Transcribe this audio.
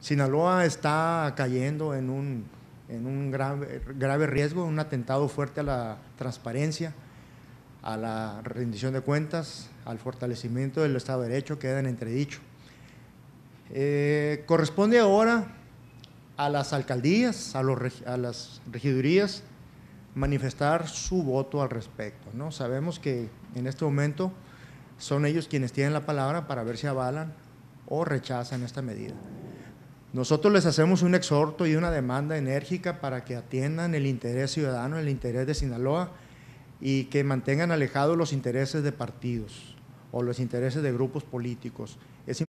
Sinaloa está cayendo en un, grave, riesgo, un atentado fuerte a la transparencia, a la rendición de cuentas, al fortalecimiento del Estado de Derecho, queda en entredicho. Eh, corresponde ahora a las alcaldías, a, a las regidurías, manifestar su voto al respecto. ¿no? Sabemos que en este momento son ellos quienes tienen la palabra para ver si avalan o rechazan esta medida. Nosotros les hacemos un exhorto y una demanda enérgica para que atiendan el interés ciudadano, el interés de Sinaloa y que mantengan alejados los intereses de partidos o los intereses de grupos políticos. Es